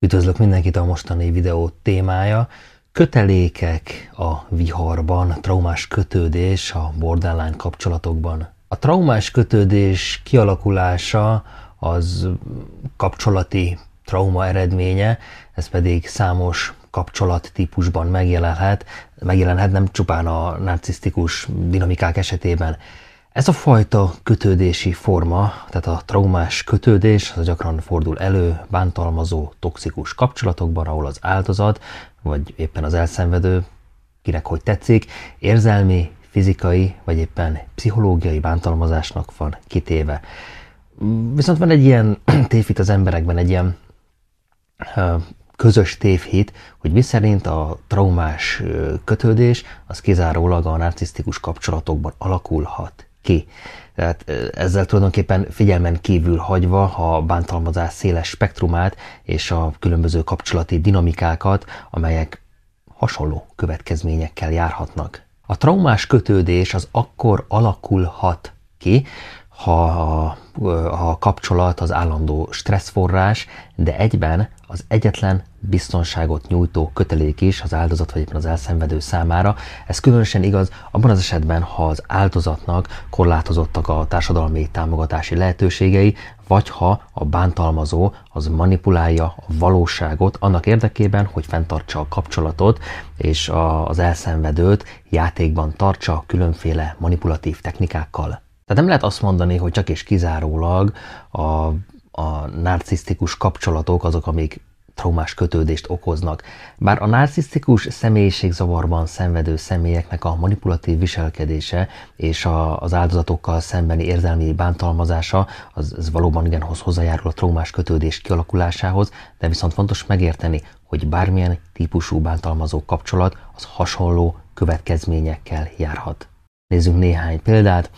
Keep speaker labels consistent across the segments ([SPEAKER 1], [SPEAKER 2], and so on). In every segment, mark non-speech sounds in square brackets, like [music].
[SPEAKER 1] Üdvözlök mindenkit a mostani videó témája. Kötelékek a viharban, traumás kötődés a borderline kapcsolatokban. A traumás kötődés kialakulása az kapcsolati trauma eredménye, ez pedig számos kapcsolattípusban megjelenhet, megjelenhet nem csupán a narcisztikus dinamikák esetében. Ez a fajta kötődési forma, tehát a traumás kötődés, az gyakran fordul elő bántalmazó, toxikus kapcsolatokban, ahol az áldozat, vagy éppen az elszenvedő, kinek hogy tetszik, érzelmi, fizikai, vagy éppen pszichológiai bántalmazásnak van kitéve. Viszont van egy ilyen [clears throat] tévhit az emberekben, egy ilyen közös tévhit, hogy miszerint a traumás kötődés az kizárólag a narcisztikus kapcsolatokban alakulhat ki. Tehát ezzel tulajdonképpen figyelmen kívül hagyva a bántalmazás széles spektrumát és a különböző kapcsolati dinamikákat, amelyek hasonló következményekkel járhatnak. A traumás kötődés az akkor alakulhat ki, ha a, a kapcsolat az állandó stresszforrás, de egyben az egyetlen biztonságot nyújtó kötelék is az áldozat vagy éppen az elszenvedő számára. Ez különösen igaz abban az esetben, ha az áldozatnak korlátozottak a társadalmi támogatási lehetőségei, vagy ha a bántalmazó az manipulálja a valóságot annak érdekében, hogy fenntartsa a kapcsolatot, és az elszenvedőt játékban tartsa különféle manipulatív technikákkal. Tehát nem lehet azt mondani, hogy csak és kizárólag a a narcisztikus kapcsolatok azok, amik traumás kötődést okoznak. Bár a narcisztikus személyiségzavarban szenvedő személyeknek a manipulatív viselkedése és a, az áldozatokkal szembeni érzelmi bántalmazása, az, az valóban igen hozzájárul a traumás kötődés kialakulásához, de viszont fontos megérteni, hogy bármilyen típusú bántalmazó kapcsolat az hasonló következményekkel járhat. Nézzünk néhány példát.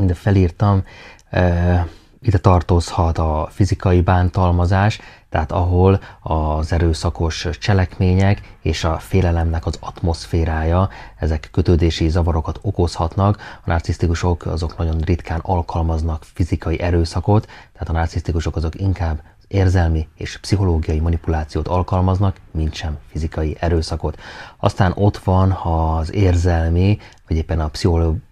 [SPEAKER 1] De felírtam, eh, ide tartozhat a fizikai bántalmazás, tehát ahol az erőszakos cselekmények és a félelemnek az atmoszférája, ezek kötődési zavarokat okozhatnak. A narcisztikusok azok nagyon ritkán alkalmaznak fizikai erőszakot, tehát a narcisztikusok azok inkább érzelmi és pszichológiai manipulációt alkalmaznak, mint sem fizikai erőszakot. Aztán ott van az érzelmi, vagy éppen a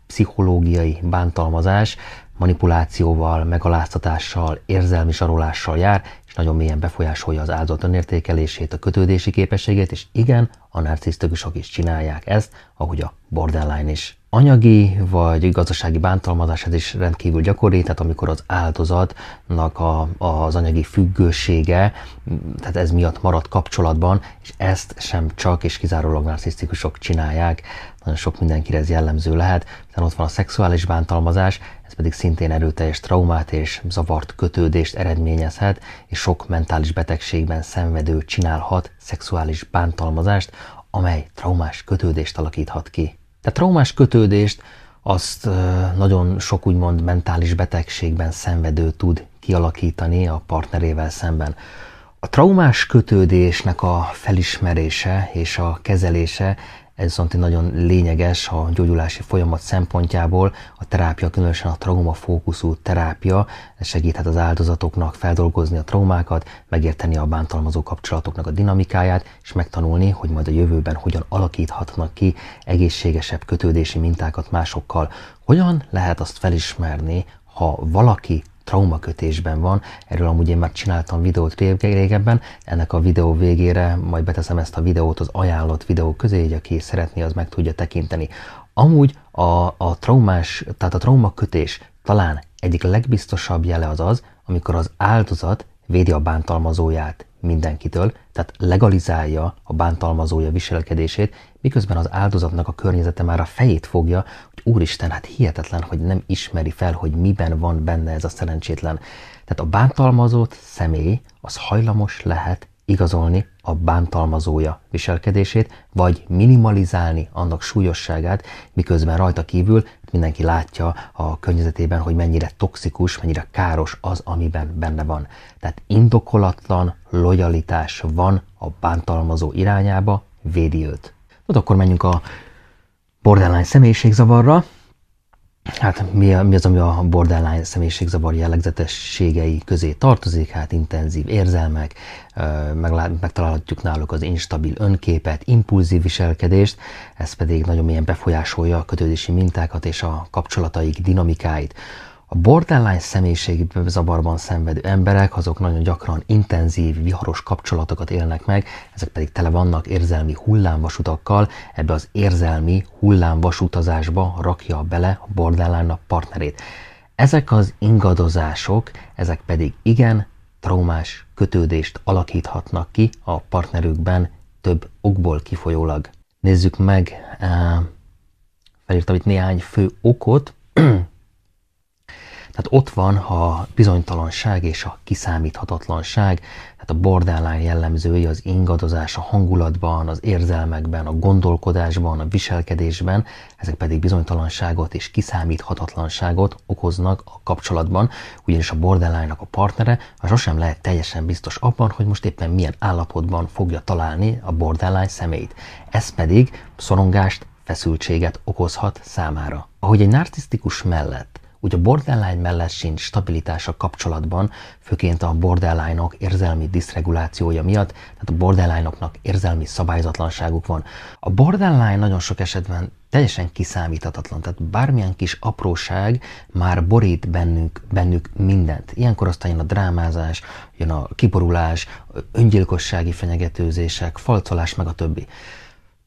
[SPEAKER 1] pszichológiai bántalmazás, manipulációval, megaláztatással, érzelmi sarolással jár, és nagyon mélyen befolyásolja az áldozat önértékelését, a kötődési képességét, és igen, a narcisztikusok is csinálják ezt, ahogy a borderline is. Anyagi vagy gazdasági bántalmazás ez is rendkívül gyakori, tehát amikor az áldozatnak a, az anyagi függősége, tehát ez miatt marad kapcsolatban, és ezt sem csak és kizárólag narcisztikusok csinálják nagyon sok mindenkire ez jellemző lehet, hiszen ott van a szexuális bántalmazás, ez pedig szintén erőteljes traumát és zavart kötődést eredményezhet, és sok mentális betegségben szenvedő csinálhat szexuális bántalmazást, amely traumás kötődést alakíthat ki. Tehát traumás kötődést azt nagyon sok úgymond mentális betegségben szenvedő tud kialakítani a partnerével szemben. A traumás kötődésnek a felismerése és a kezelése ez viszont egy nagyon lényeges a gyógyulási folyamat szempontjából, a terápia, különösen a trauma fókuszú terápia segíthet az áldozatoknak feldolgozni a traumákat, megérteni a bántalmazó kapcsolatoknak a dinamikáját, és megtanulni, hogy majd a jövőben hogyan alakíthatnak ki egészségesebb kötődési mintákat másokkal. Hogyan lehet azt felismerni, ha valaki traumakötésben van. Erről amúgy én már csináltam videót régebben, ennek a videó végére majd beteszem ezt a videót az ajánlott videó közé, hogy aki szeretné, az meg tudja tekinteni. Amúgy a, a traumás, tehát a traumakötés talán egyik legbiztosabb jele az az, amikor az áldozat védi a bántalmazóját mindenkitől, tehát legalizálja a bántalmazója viselkedését, miközben az áldozatnak a környezete már a fejét fogja, hogy úristen, hát hihetetlen, hogy nem ismeri fel, hogy miben van benne ez a szerencsétlen. Tehát a bántalmazott személy az hajlamos lehet igazolni a bántalmazója viselkedését, vagy minimalizálni annak súlyosságát, miközben rajta kívül mindenki látja a környezetében, hogy mennyire toxikus, mennyire káros az, amiben benne van. Tehát indokolatlan lojalitás van a bántalmazó irányába, védi őt. Na, akkor menjünk a borderline személyiségzavarra. Hát mi, mi az, ami a borderline személyiségzavar jellegzetességei közé tartozik? Hát intenzív érzelmek, megtalálhatjuk náluk az instabil önképet, impulzív viselkedést, ez pedig nagyon mélyen befolyásolja a kötődési mintákat és a kapcsolataik dinamikáit. A borderline személyiségi zavarban szenvedő emberek, azok nagyon gyakran intenzív, viharos kapcsolatokat élnek meg, ezek pedig tele vannak érzelmi hullámvasutakkal, ebbe az érzelmi hullámvasutazásba rakja bele a borderline partnerét. Ezek az ingadozások, ezek pedig igen traumás kötődést alakíthatnak ki a partnerükben több okból kifolyólag. Nézzük meg, eh, felírtam itt néhány fő okot, [clears throat] Tehát ott van a bizonytalanság és a kiszámíthatatlanság, tehát a borderline jellemzői az ingadozás a hangulatban, az érzelmekben, a gondolkodásban, a viselkedésben, ezek pedig bizonytalanságot és kiszámíthatatlanságot okoznak a kapcsolatban, ugyanis a borderline a partnere a sosem lehet teljesen biztos abban, hogy most éppen milyen állapotban fogja találni a borderline személyt. Ez pedig szorongást, feszültséget okozhat számára. Ahogy egy narcisztikus mellett úgy a borderline mellett sincs stabilitása kapcsolatban, főként a borderline -ok érzelmi diszregulációja miatt, tehát a borderline érzelmi szabályzatlanságuk van. A borderline nagyon sok esetben teljesen kiszámíthatatlan, tehát bármilyen kis apróság már borít bennünk, bennük mindent. Ilyenkor aztán jön a drámázás, jön a kiborulás, öngyilkossági fenyegetőzések, falcolás, meg a többi.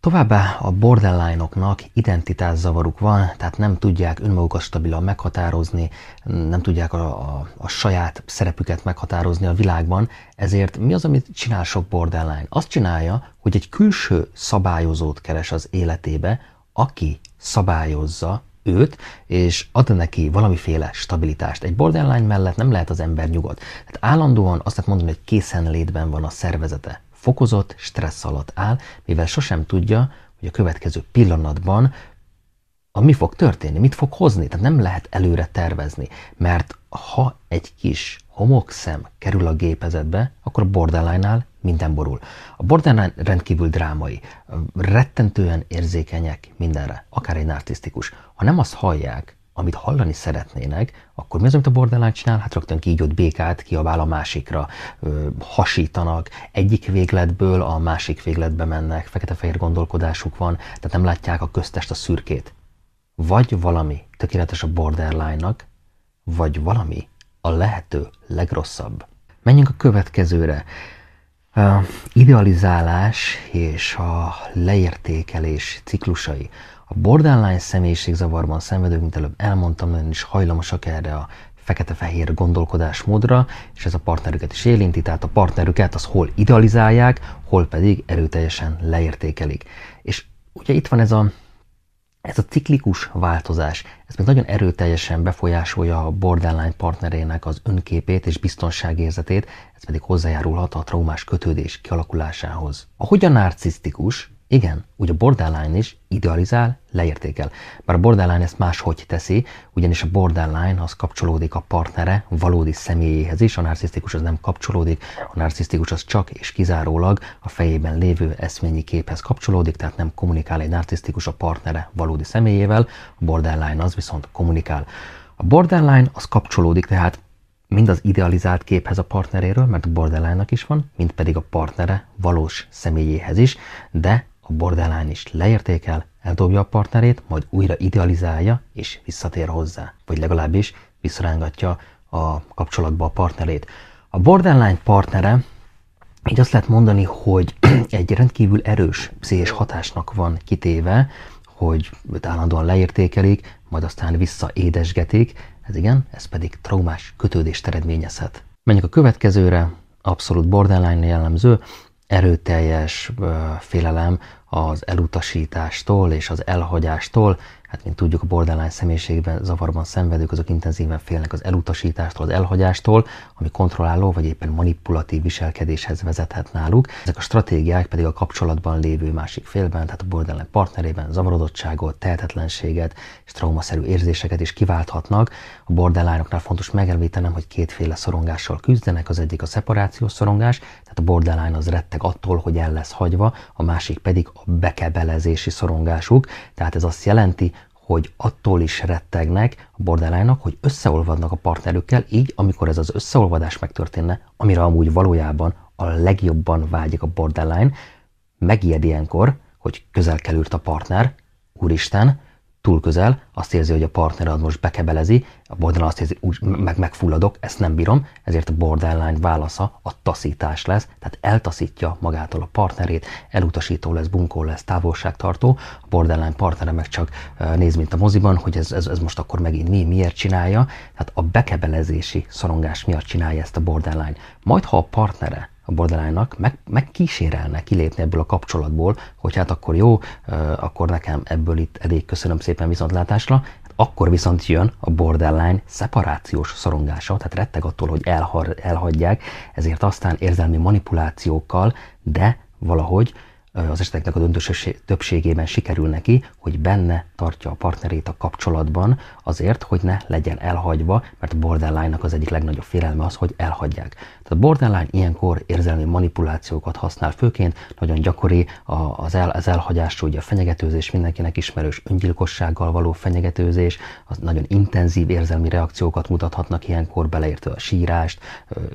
[SPEAKER 1] Továbbá a borderline-oknak identitászavaruk van, tehát nem tudják önmagukat stabilan meghatározni, nem tudják a, a, a saját szerepüket meghatározni a világban, ezért mi az, amit csinál sok borderline? Azt csinálja, hogy egy külső szabályozót keres az életébe, aki szabályozza őt, és ad neki valamiféle stabilitást. Egy borderline mellett nem lehet az ember nyugodt. Hát állandóan azt lehet mondani, hogy készenlétben van a szervezete fokozott stressz alatt áll, mivel sosem tudja, hogy a következő pillanatban a mi fog történni, mit fog hozni, tehát nem lehet előre tervezni, mert ha egy kis homokszem kerül a gépezetbe, akkor a borderline minden borul. A borderline rendkívül drámai, rettentően érzékenyek mindenre, akár egy narcisztikus. Ha nem azt hallják, amit hallani szeretnének, akkor mi az, amit a borderline csinál? Hát rögtön kígyott békát, kiabál a másikra, ö, hasítanak, egyik végletből a másik végletbe mennek, fekete-fehér gondolkodásuk van, tehát nem látják a köztest, a szürkét. Vagy valami tökéletes a borderline-nak, vagy valami a lehető legrosszabb. Menjünk a következőre. A idealizálás és a leértékelés ciklusai. A borderline személyiségzavarban szenvedők, mint előbb elmondtam, nagyon is hajlamosak erre a fekete-fehér gondolkodásmódra, és ez a partnerüket is érinti, tehát a partnerüket az hol idealizálják, hol pedig erőteljesen leértékelik. És ugye itt van ez a, ez a ciklikus változás, ez még nagyon erőteljesen befolyásolja a borderline partnerének az önképét és biztonságérzetét, ez pedig hozzájárulhat a traumás kötődés kialakulásához. A hogyan narcisztikus, igen, úgy a borderline is idealizál, leértékel. Bár a borderline ezt máshogy teszi, ugyanis a borderline az kapcsolódik a partnere valódi személyéhez is, a narcisztikus az nem kapcsolódik, a narcisztikus az csak és kizárólag a fejében lévő eszményi képhez kapcsolódik, tehát nem kommunikál egy narcisztikus a partnere valódi személyével, a borderline az viszont kommunikál. A borderline az kapcsolódik, tehát mind az idealizált képhez a partneréről, mert a borderline is van, mind pedig a partnere valós személyéhez is, de a borderline is leértékel, eldobja a partnerét, majd újra idealizálja, és visszatér hozzá. Vagy legalábbis visszarángatja a kapcsolatba a partnerét. A borderline partnere, így azt lehet mondani, hogy [clears throat] egy rendkívül erős pszichés hatásnak van kitéve, hogy őt állandóan leértékelik, majd aztán visszaédesgetik, ez igen, ez pedig traumás kötődést eredményezhet. Menjünk a következőre, abszolút borderline jellemző, erőteljes félelem, az elutasítástól és az elhagyástól, hát mint tudjuk, a borderline személyiségben zavarban szenvedők, azok intenzíven félnek az elutasítástól, az elhagyástól, ami kontrolláló vagy éppen manipulatív viselkedéshez vezethet náluk. Ezek a stratégiák pedig a kapcsolatban lévő másik félben, tehát a borderline partnerében zavarodottságot, tehetetlenséget és traumaszerű érzéseket is kiválthatnak. A borderline fontos megemlítenem, hogy kétféle szorongással küzdenek, az egyik a szeparációs szorongás, tehát a borderline az retteg attól, hogy el lesz hagyva, a másik pedig a a bekebelezési szorongásuk, tehát ez azt jelenti, hogy attól is rettegnek a borderline hogy összeolvadnak a partnerükkel, így amikor ez az összeolvadás megtörténne, amire amúgy valójában a legjobban vágyik a borderline, megijed ilyenkor, hogy közel került a partner, úristen, túl közel, azt érzi, hogy a partner az most bekebelezi, a borderline azt érzi, úgy meg megfulladok, ezt nem bírom, ezért a borderline válasza a taszítás lesz, tehát eltaszítja magától a partnerét, elutasító lesz, bunkó lesz, távolságtartó, a borderline partnere meg csak néz, mint a moziban, hogy ez, ez, ez most akkor megint mi, miért csinálja, tehát a bekebelezési szorongás miatt csinálja ezt a borderline. Majd ha a partnere a borderline-nak, meg, meg kísérelne kilépni ebből a kapcsolatból, hogy hát akkor jó, akkor nekem ebből itt eddig köszönöm szépen viszontlátásra, hát akkor viszont jön a borderline szeparációs szorongása, tehát retteg attól, hogy elhar, elhagyják, ezért aztán érzelmi manipulációkkal, de valahogy az eseteknek a döntő többségében sikerül neki, hogy benne tartja a partnerét a kapcsolatban azért, hogy ne legyen elhagyva, mert a borderline-nak az egyik legnagyobb félelme az, hogy elhagyják. Tehát a borderline ilyenkor érzelmi manipulációkat használ főként, nagyon gyakori az, el, az elhagyás, ugye a fenyegetőzés, mindenkinek ismerős öngyilkossággal való fenyegetőzés, az nagyon intenzív érzelmi reakciókat mutathatnak ilyenkor, beleértve a sírást,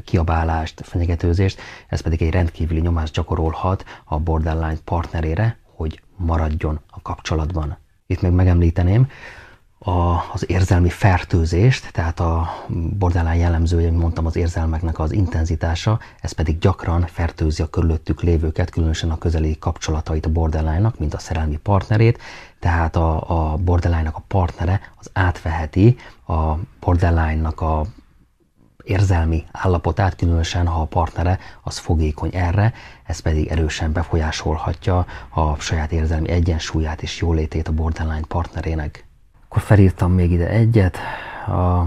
[SPEAKER 1] kiabálást, fenyegetőzést, ez pedig egy rendkívüli nyomást gyakorolhat a borderline lány partnerére, hogy maradjon a kapcsolatban. Itt még megemlíteném a, az érzelmi fertőzést, tehát a borderline jellemzője, mint mondtam, az érzelmeknek az intenzitása, ez pedig gyakran fertőzi a körülöttük lévőket, különösen a közeli kapcsolatait a borderline mint a szerelmi partnerét, tehát a, a borderline a partnere az átveheti a borderline a érzelmi állapotát, különösen ha a partnere az fogékony erre, ez pedig erősen befolyásolhatja a saját érzelmi egyensúlyát és jólétét a borderline partnerének. Akkor felírtam még ide egyet, a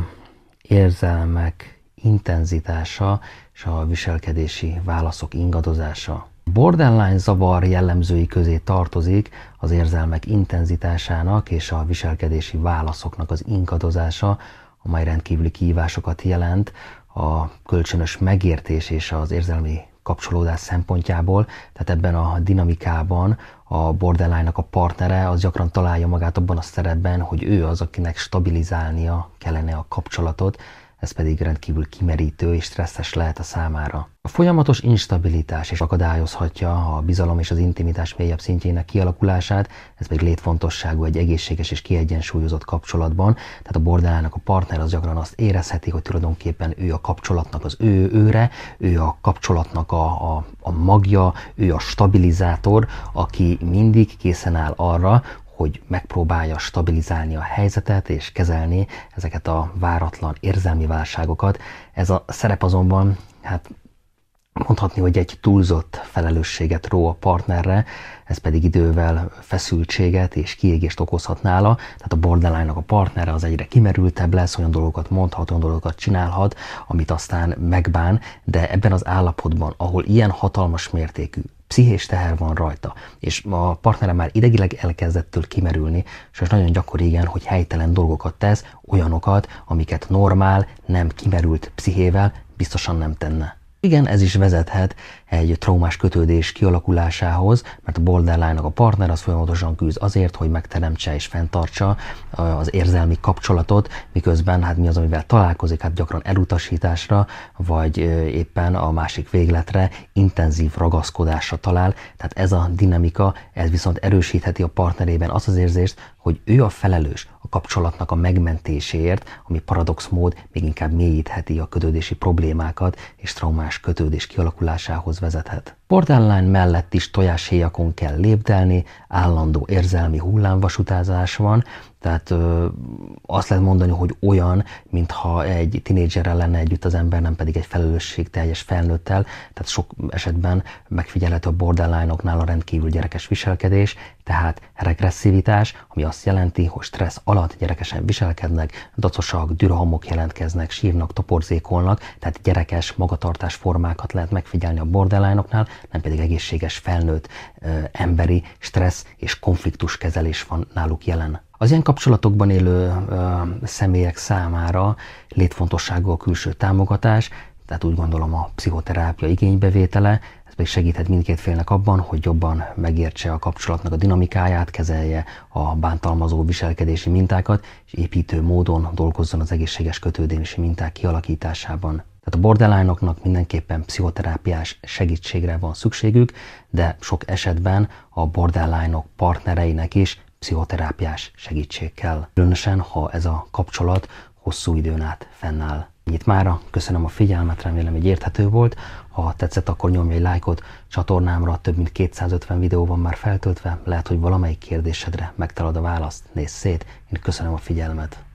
[SPEAKER 1] érzelmek intenzitása és a viselkedési válaszok ingadozása. Borderline zavar jellemzői közé tartozik az érzelmek intenzitásának és a viselkedési válaszoknak az ingadozása, amely rendkívüli kihívásokat jelent a kölcsönös megértés és az érzelmi kapcsolódás szempontjából, tehát ebben a dinamikában a borderline-nak a partnere az gyakran találja magát abban a szerepben, hogy ő az, akinek stabilizálnia kellene a kapcsolatot, ez pedig rendkívül kimerítő és stresszes lehet a számára. A folyamatos instabilitás is akadályozhatja a bizalom és az intimitás mélyebb szintjének kialakulását, ez pedig létfontosságú egy egészséges és kiegyensúlyozott kapcsolatban, tehát a borderlának a partner az gyakran azt érezheti, hogy tulajdonképpen ő a kapcsolatnak az ő őre, ő a kapcsolatnak a, a, a magja, ő a stabilizátor, aki mindig készen áll arra, hogy megpróbálja stabilizálni a helyzetet és kezelni ezeket a váratlan érzelmi válságokat. Ez a szerep azonban, hát mondhatni, hogy egy túlzott felelősséget ró a partnerre, ez pedig idővel feszültséget és kiégést okozhat nála, tehát a borderline a partnere az egyre kimerültebb lesz, olyan dolgokat mondhat, olyan dolgokat csinálhat, amit aztán megbán, de ebben az állapotban, ahol ilyen hatalmas mértékű pszichés teher van rajta, és a partnerem már idegileg elkezdettől kimerülni, és nagyon gyakori igen, hogy helytelen dolgokat tesz, olyanokat, amiket normál, nem kimerült pszichével biztosan nem tenne. Igen, ez is vezethet egy traumás kötődés kialakulásához, mert a borderline a partner az folyamatosan küzd azért, hogy megteremtse és fenntartsa az érzelmi kapcsolatot, miközben hát mi az, amivel találkozik, hát gyakran elutasításra, vagy éppen a másik végletre intenzív ragaszkodásra talál. Tehát ez a dinamika, ez viszont erősítheti a partnerében azt az érzést, hogy ő a felelős a kapcsolatnak a megmentéséért, ami paradox mód még inkább mélyítheti a kötődési problémákat és traumás kötődés kialakulásához vezethet. Borderline mellett is tojáshéjakon kell lépdelni, állandó érzelmi hullámvasutázás van, tehát ö, azt lehet mondani, hogy olyan, mintha egy tinédzserrel lenne együtt az ember, nem pedig egy teljes felnőttel, tehát sok esetben megfigyelhető a borderline-oknál a rendkívül gyerekes viselkedés, tehát regresszivitás, ami azt jelenti, hogy stressz alatt gyerekesen viselkednek, dacosak, dürhamok jelentkeznek, sírnak, toporzékolnak, tehát gyerekes magatartásformákat lehet megfigyelni a borderline-oknál, nem pedig egészséges felnőtt emberi stressz és konfliktus kezelés van náluk jelen. Az ilyen kapcsolatokban élő ö, személyek számára létfontosságú a külső támogatás, tehát úgy gondolom a pszichoterápia igénybevétele, ez pedig segíthet mindkét félnek abban, hogy jobban megértse a kapcsolatnak a dinamikáját, kezelje a bántalmazó viselkedési mintákat, és építő módon dolgozzon az egészséges kötődési minták kialakításában. Tehát a borderline mindenképpen pszichoterápiás segítségre van szükségük, de sok esetben a borderline partnereinek is pszichoterápiás segítség kell. Különösen, ha ez a kapcsolat hosszú időn át fennáll. Ennyit mára, köszönöm a figyelmet, remélem, hogy érthető volt. Ha tetszett, akkor nyomj egy lájkot, csatornámra több mint 250 videó van már feltöltve, lehet, hogy valamelyik kérdésedre megtalad a választ, nézz szét. Én köszönöm a figyelmet.